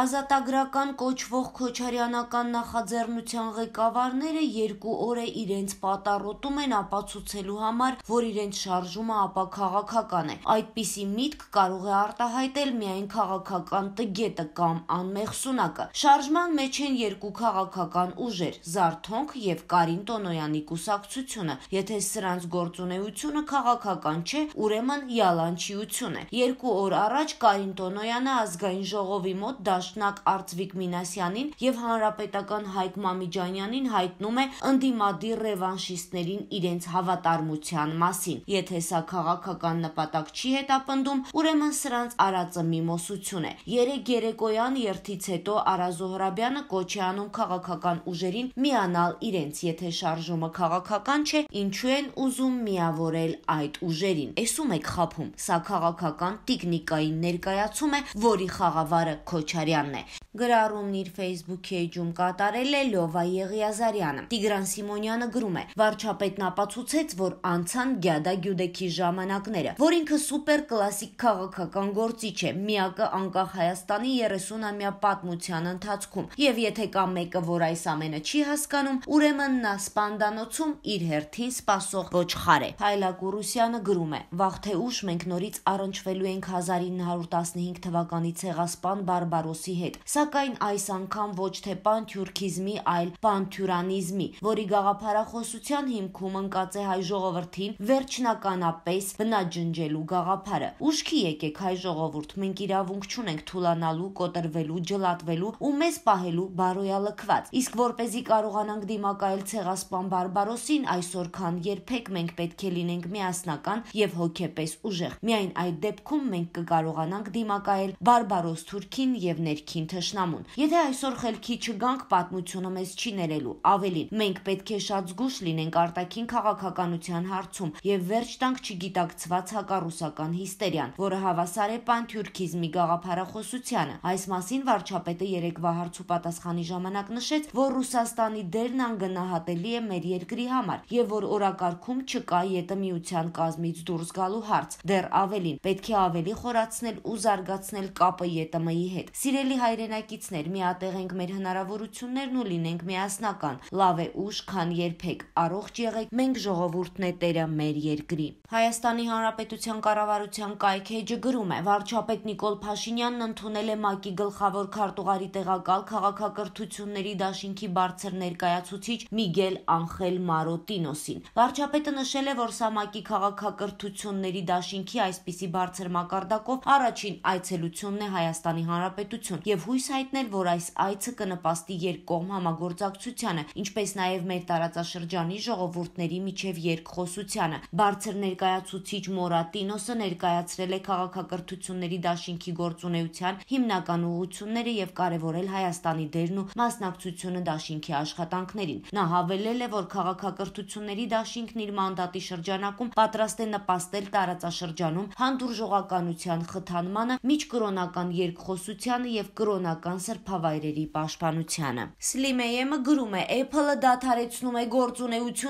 Ազատագրական կոչվող Քոչարյանական նախաձեռնության ղեկավարները երկու օր է իրենց պատառոտում են ապացուցելու համար, որ իրենց շարժումը ապաքաղաքական է։ Այդպիսի միտք կարող է արտահայտել միայն քաղաքական տգետը կամ անմեղսունակը։ Շարժման մեջ են երկու քաղաքական ուժեր՝ Զարթոնք եւ Կարին Տոնոյանի կուսակցությունը։ Եթե սրանց գործունեությունը քաղաքական չէ, ուրեմն յալանչիություն է։ Երկու օր առաջ Կարին Տոնոյանը ազգային ժողովի մոտ դա դաշնակ Արծվիկ Մինասյանին եւ հանրապետական Հայկ Մամիջանյանին հայտնում է ընդդիմադիր ռևանշիստներին իրենց հավատարմության մասին։ Եթե սա քաղաքական նպատակ չի հետապնդում, ուրեմն սրանց արածը միմոսություն է։ 3 երեկոյան երթից հետո Արա Զոհրաբյանը կոչ է անում քաղաքական ուժերին միանալ իրենց, եթե շարժումը քաղաքական չէ, ինչու են ուզում միավորել այդ ուժերին։ Էսում եք խափում։ Սա քաղաքական տեխնիկային ներկայացում է, որի խաղավարը Քոչարյան やん Գրառումն իր Facebook-ի էջում կատարել է Լովա Եղիազարյանը։ Տիգրան Սիմոնյանը գրում է. Վարչապետն ապացուցեց, որ անցան Գյադա Գյուդեքի ժամանակները, որ ինքը սուպեր կլասիկ քաղաքական գործիչ է, միակը անկախ Հայաստանի 30-ամյա պատմության ընթացքում։ Եվ եթե կա մեկը, որ այս ամենը չի հասկանում, ուրեմն նա սպանդանոցում իր հերթին սпасող ոչխար է։ Հայլակ Ռուսյանը գրում է. Վաղ թե ուշ մենք նորից առնչվելու ենք 1915 թվականի ցեղասպան բարբարոսի հետ։ Սա Սակայն այս անգամ ոչ թե պանթյուրքիզմի, այլ պանթյուրանիզմի, որի գաղափարախոսության հիմքում ընկած է հայ ժողովրդին վերջնականապես բնաջնջելու գաղափարը։ Ուշքի եկեք հայ ժողովուրդ, մենք իրավունք չունենք թուլանալու, կոտրվելու, ջլատվելու ու մեզ պահելու բարոյալքված։ Իսկ որ เป զի կարողանանք դիմակայել ցեղասպան բարբարոսին, այսօր քան երբեք մենք պետք է լինենք միասնական եւ հոգեպես ուժեղ։ Միայն այդ դեպքում մենք կկարողանանք դիմակայել բարբարոս թուրքին եւ ներքին թշնամին թշնամուն։ Եթե այսօր խելքի չգանք, պատմությունը մեզ չի ներելու։ Ավելին, մենք պետք է շատ զգուշ լինենք արտաքին քաղաքականության հարցում եւ վերջ տանք չգիտակցված հակառուսական հիստերիան, որը հավասար է պանթյուրքիզմի գաղափարախոսությանը։ Այս մասին վարչապետը երեկվա հարցու պատասխանի ժամանակ նշեց, որ Ռուսաստանի դերն անգնահատելի է մեր երկրի համար եւ որ օրակարգում չկա ԵՏՄ միության կազմից դուրս գալու հարց։ Դեռ ավելին, պետք է ավելի խորացնել ու զարգացնել կապը ԵՏՄ-ի հետ։ Սիրելի հայրենակ բնակիցներ միատեղենք մեր հնարավորություններն ու լինենք միասնական։ Լավ է ուշ, քան երբեք։ Առողջ եղեք։ Մենք ժողովուրդն է Տերը մեր երկրի։ Հայաստանի Հանրապետության կառավարության կայքեջը գրում է. Վարչապետ Նիկոլ Փաշինյանն ընդունել է ՄԱԿ-ի գլխավոր քարտուղարի տեղակալ քաղաքակրթությունների դաշինքի բարձր ներկայացուցիչ Միգել Անխել Մարոտինոսին։ Վարչապետը նշել է, որ Սամակի քաղաքակրթությունների դաշինքի այսպիսի բարձր մակարդակով առաջին այցելությունն է Հայաստանի Հանրապետություն եւ հույս հույս հայտնել, որ այս այցը կնպաստի երկկողմ համագործակցությանը, ինչպես նաև մեր տարածաշրջանի ժողովուրդների միջև երկխոսությանը։ Բարձր ներկայացուցիչ Մորատինոսը ներկայացրել է քաղաքակրթությունների դաշինքի գործունեության հիմնական ուղղությունները եւ կարևորել Հայաստանի դերն ու մասնակցությունը դաշինքի աշխատանքներին։ Նա հավելել է, որ քաղաքակրթությունների դաշինքն իր մանդատի շրջանակում պատրաստ է նպաստել տարածաշրջանում հանդուրժողականության խթանմանը, միջկրոնական երկխոսությանը եւ կրոնական գյուղական սրբավայրերի պաշտպանությանը։ Սլիմեյեմը գրում է. Apple-ը դադարեցնում է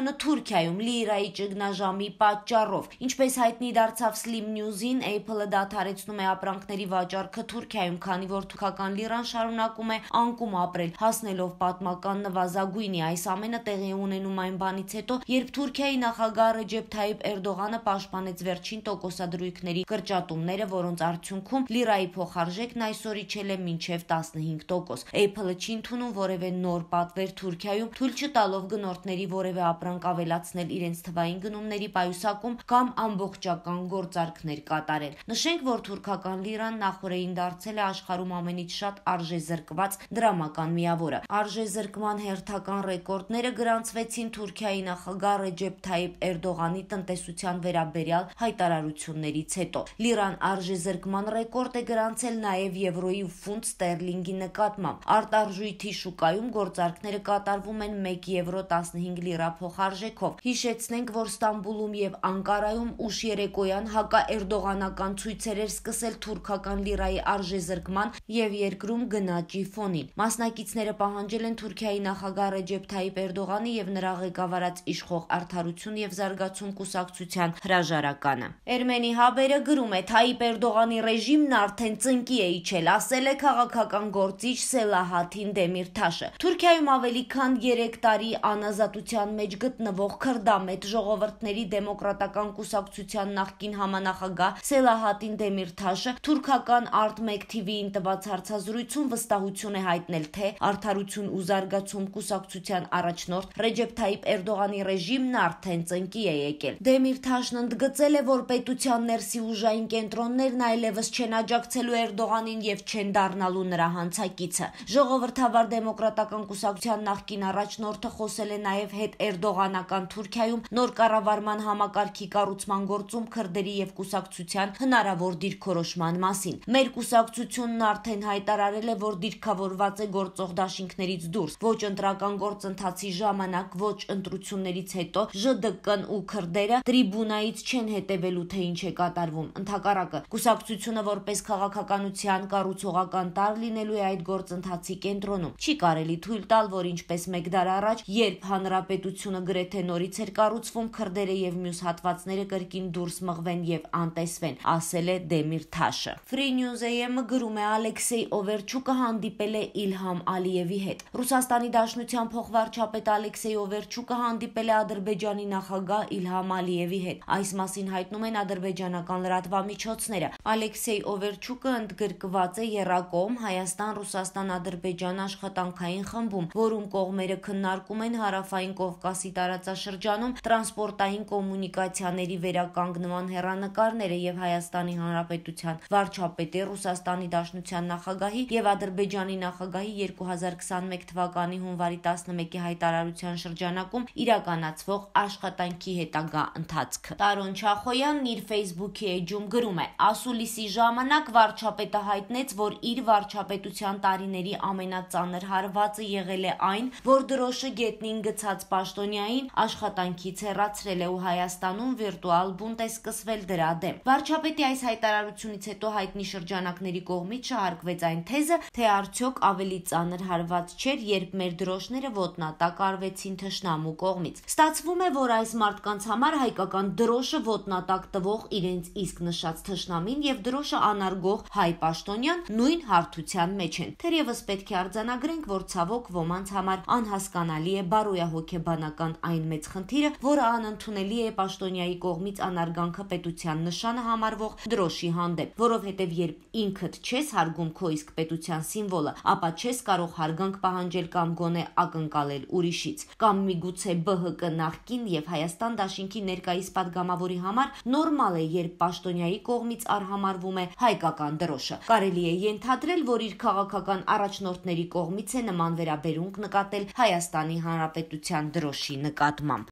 գործունեությունը Թուրքիայում լիրայի ճգնաժամի պատճառով։ Ինչպես հայտնի դարձավ Slim News-ին, Apple-ը դադարեցնում է ապրանքների վաճառքը Թուրքիայում, քանի որ թուրքական լիրան շարունակում է անկում ապրել, հասնելով պատմական նվազագույնի։ Այս ամենը տեղի ունենում այն բանից հետո, երբ Թուրքիայի նախագահ Ռեջեփ Թայիպ Էրդողանը պաշտպանեց վերջին տոկոսադրույքների կրճատումները, որոնց արդյունքում լիրայի փոխարժեքն այսօր իջել է մինչև 15%։ Apple-ը չի ընդունում որևէ նոր պատվեր Թուրքիայում, թույլ չտալով գնորդների որևէ ապրանք ավելացնել իրենց թվային գնումների պայուսակում կամ ամբողջական գործարքներ կատարել։ Նշենք, որ թուրքական լիրան նախորդին դարձել է աշխարհում ամենից շատ արժե զրկված դրամական միավորը։ Արժե զրկման հերթական ռեկորդները գրանցվեցին Թուրքիայի նախագահ Ռեջեփ Թայիփ Էրդողանի տնտեսության վերաբերյալ հայտարարություններից հետո։ Լիրան արժե զրկման ռեկորդ է գրանցել նաև եվրոյի ֆունտ ստերլինգ ստերլինգի նկատմամբ։ Արտարժույթի շուկայում գործարքները կատարվում են 1 եվրո 15 լիրա փոխարժեքով։ Հիշեցնենք, որ Ստամբուլում եւ Անկարայում ուշ երեկոյան հակաերդողանական ցույցեր էր սկսել թուրքական լիրայի արժեզրկման եւ երկրում գնաճի ֆոնին։ Մասնակիցները պահանջել են Թուրքիայի նախագահ Ռեջեփ Թայիպ Էրդողանի եւ նրա ղեկավարած իշխող Արդարություն եւ զարգացում կուսակցության հրաժարականը։ Էրմենի հաբերը գրում է Թայիպ Էրդողանի ռեժիմն արդեն ծնկի է իջել, ասել է քաղաքական քաղաքական գործիչ Սելահաթին Դեմիրթաշը։ Թուրքիայում ավելի քան 3 տարի անազատության մեջ գտնվող քրդամետ ժողովրդների դեմոկրատական կուսակցության նախկին համանախագահ Սելահատին Դեմիրթաշը թուրքական Artmek TV-ին տված հարցազրույցում վստահություն է հայտնել, թե արդարություն ու զարգացում կուսակցության առաջնորդ Ռեջեփ Թայիպ Էրդողանի ռեժիմն արդեն ծնկի է եկել։ Դեմիրթաշն ընդգծել է, որ պետության ներսի ուժային կենտրոններն այլևս չեն աջակցելու Էրդողանին եւ չեն դառնալու նրա նրա հանցակիցը։ Ժողովրդավար դեմոկրատական կուսակցության նախկին առաջնորդը խոսել է նաև հետ Էրդողանական Թուրքիայում նոր կառավարման համակարգի կառուցման գործում քրդերի եւ կուսակցության հնարավոր դիրքորոշման մասին։ Մեր կուսակցությունն արդեն հայտարարել է, որ դիրքավորված է գործող դաշինքներից դուրս, ոչ ընտրական գործընթացի ժամանակ, ոչ ընտրություններից հետո ԺԴԿ-ն ու քրդերը տրիբունայից չեն հետևելու թե ինչ է կատարվում։ Ընթակառակը կուսակցությունը որպես քաղաքականության կառուցողական տար լինի լինելու է այդ գործընթացի կենտրոնում։ Չի կարելի թույլ տալ, որ ինչպես մեկ դար առաջ, երբ հանրապետությունը գրեթե նորից էր կառուցվում, քրդերը եւ մյուս հատվածները կրկին դուրս մղվեն եւ անտեսվեն, ասել է Դեմիր Թաշը։ Free News AM-ը գրում է Ալեքսեյ Օվերչուկը հանդիպել է Իլհամ Ալիևի հետ։ Ռուսաստանի Դաշնության փոխվարչապետ Ալեքսեյ Օվերչուկը հանդիպել է Ադրբեջանի նախագահ Իլհամ Ալիևի հետ։ Այս մասին հայտնում են ադրբեջանական լրատվամիջոցները։ Ալեքսեյ Օվերչուկը ընդգրկված է Երակոմ հայ Հայաստան-Ռուսաստան-Ադրբեջան աշխատանքային խմբում, որում կողմերը քննարկում են հարավային Կովկասի տարածաշրջանում տրանսպորտային կոմունիկացիաների վերականգնման հերանեկարները եւ Հայաստանի Հանրապետության վարչապետի Ռուսաստանի Դաշնության նախագահի եւ Ադրբեջանի նախագահի 2021 թվականի հունվարի 11-ի հայտարարության շրջանակում իրականացվող աշխատանքի հետագա ընթացքը։ Տարոն Չախոյանն իր Facebook-ի էջում գրում է. «Ասուլիսի ժամանակ վարչապետը հայտնեց, որ իր վարչապետ հանրապետության տարիների ամենածանր հարվածը եղել է այն, որ դրոշը գետնին գցած պաշտոնյային աշխատանքից հեռացրել է ու Հայաստանում վիրտուալ բունտ է սկսվել դրա դեմ։ Վարչապետի այս հայտարարությունից հետո հայտնի շրջանակների կողմից շահարկվեց այն թեզը, թե արդյոք ավելի ծանր հարված չէր, երբ մեր դրոշները ոտնատակ արվեցին թշնամու կողմից։ Ստացվում է, որ այս մարդկանց համար հայկական դրոշը ոտնատակ տվող իրենց իսկ նշած թշնամին եւ դրոշը անարգող հայ պաշտոնյան նույն հարթության մոլորության մեջ են։ Թերևս պետք է արձանագրենք, որ ցավոք ոմանց համար անհասկանալի է բարոյահոգեբանական այն մեծ խնդիրը, որը անընդունելի է Պաշտոնյայի կողմից անարգանքը պետության նշանը համարվող դրոշի հանդեպ, որովհետև երբ ինքդ չես հարգում քո իսկ պետության սիմվոլը, ապա չես կարող հարգանք պահանջել կամ գոնե ակնկալել ուրիշից, կամ միգուցե ԲՀԿ նախկին եւ Հայաստան Դաշինքի ներկայիս падգամավորի համար նորմալ է, երբ Պաշտոնյայի կողմից արհամարվում է հայկական դրոշը։ Կարելի է ենթադրել, որ որ իր քաղաքական առաջնորդների կողմից է նման վերաբերմունք նկատել Հայաստանի Հանրապետության դրոշի նկատմամբ։